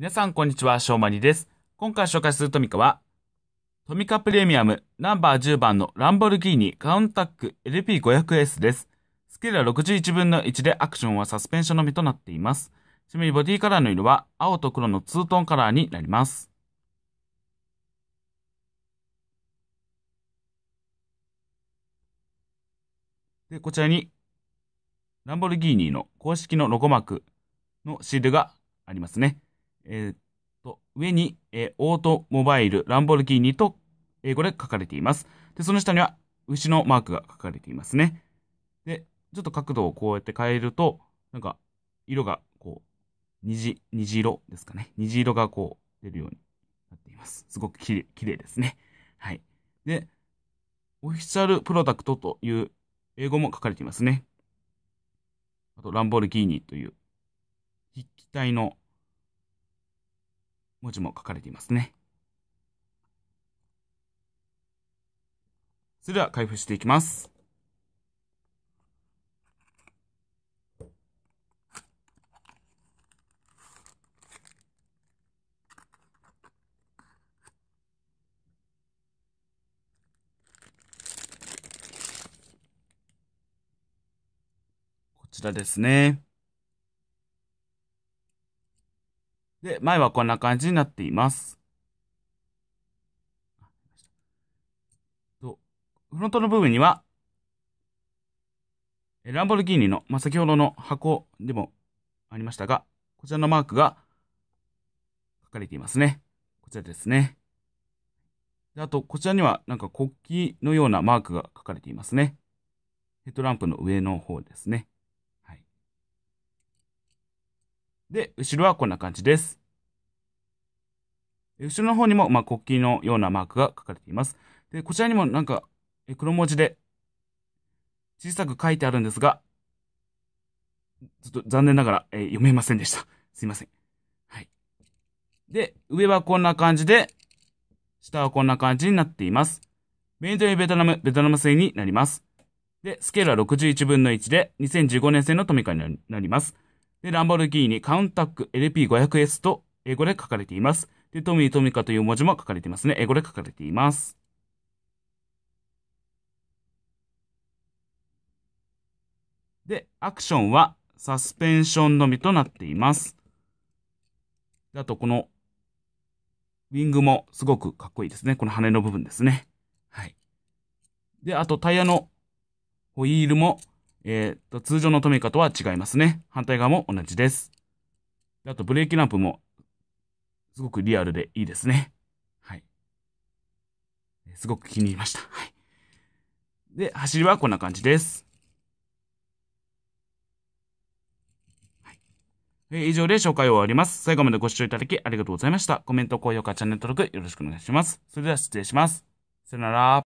皆さん、こんにちは。しょうまにです。今回紹介するトミカは、トミカプレミアムナンバー10番のランボルギーニカウンタック LP500S です。スケールは61分の1でアクションはサスペンションのみとなっています。ちなみにボディカラーの色は青と黒のツートンカラーになります。で、こちらに、ランボルギーニの公式のロゴマークのシールがありますね。えー、っと、上に、えー、オートモバイル、ランボルギーニと英語で書かれています。で、その下には牛のマークが書かれていますね。で、ちょっと角度をこうやって変えると、なんか、色がこう、虹、虹色ですかね。虹色がこう出るようになっています。すごくきれ綺麗ですね。はい。で、オフィシャルプロダクトという英語も書かれていますね。あと、ランボルギーニという筆記体の文字も書かれていますね。それでは開封していきます。こちらですね。で、前はこんな感じになっています。フロントの部分には、ランボルギーニの、まあ、先ほどの箱でもありましたが、こちらのマークが書かれていますね。こちらですね。であと、こちらにはなんか国旗のようなマークが書かれていますね。ヘッドランプの上の方ですね。で、後ろはこんな感じです。後ろの方にも、まあ、国旗のようなマークが書かれています。で、こちらにもなんか、黒文字で小さく書いてあるんですが、ちょっと残念ながら、えー、読めませんでした。すいません。はい。で、上はこんな感じで、下はこんな感じになっています。メイドインベトナム、ベトナム製になります。で、スケールは61分の1で、2015年製のトミカになります。で、ランボルギーニカウンタック LP500S と英語で書かれています。で、トミー・トミカという文字も書かれていますね。英語で書かれています。で、アクションはサスペンションのみとなっています。あと、この、ウィングもすごくかっこいいですね。この羽の部分ですね。はい。で、あとタイヤのホイールもえっ、ー、と、通常のトミカとは違いますね。反対側も同じです。あと、ブレーキランプも、すごくリアルでいいですね。はい。すごく気に入りました。はい。で、走りはこんな感じです。はい。え以上で紹介を終わります。最後までご視聴いただきありがとうございました。コメント、高評価、チャンネル登録よろしくお願いします。それでは失礼します。さよなら。